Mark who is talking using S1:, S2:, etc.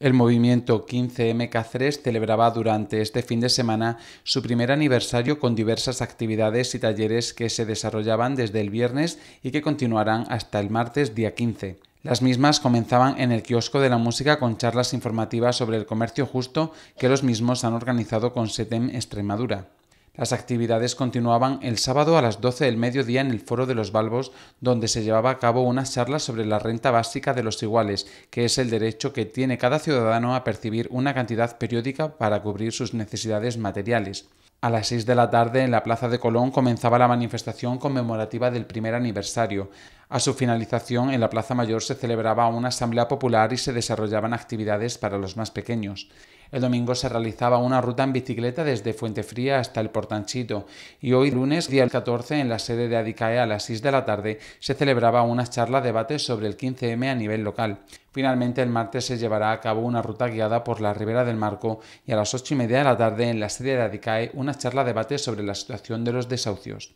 S1: El movimiento 15MK3 celebraba durante este fin de semana su primer aniversario con diversas actividades y talleres que se desarrollaban desde el viernes y que continuarán hasta el martes día 15. Las mismas comenzaban en el kiosco de la música con charlas informativas sobre el comercio justo que los mismos han organizado con SETEM Extremadura. Las actividades continuaban el sábado a las 12 del mediodía en el Foro de los Balbos, donde se llevaba a cabo una charla sobre la renta básica de los iguales, que es el derecho que tiene cada ciudadano a percibir una cantidad periódica para cubrir sus necesidades materiales. A las 6 de la tarde en la Plaza de Colón comenzaba la manifestación conmemorativa del primer aniversario. A su finalización, en la Plaza Mayor se celebraba una asamblea popular y se desarrollaban actividades para los más pequeños. El domingo se realizaba una ruta en bicicleta desde Fuentefría hasta el Portanchito y hoy, lunes, día 14, en la sede de Adicae a las 6 de la tarde, se celebraba una charla-debate sobre el 15M a nivel local. Finalmente, el martes se llevará a cabo una ruta guiada por la Ribera del Marco y a las 8 y media de la tarde, en la sede de Adicae, una charla-debate sobre la situación de los desahucios.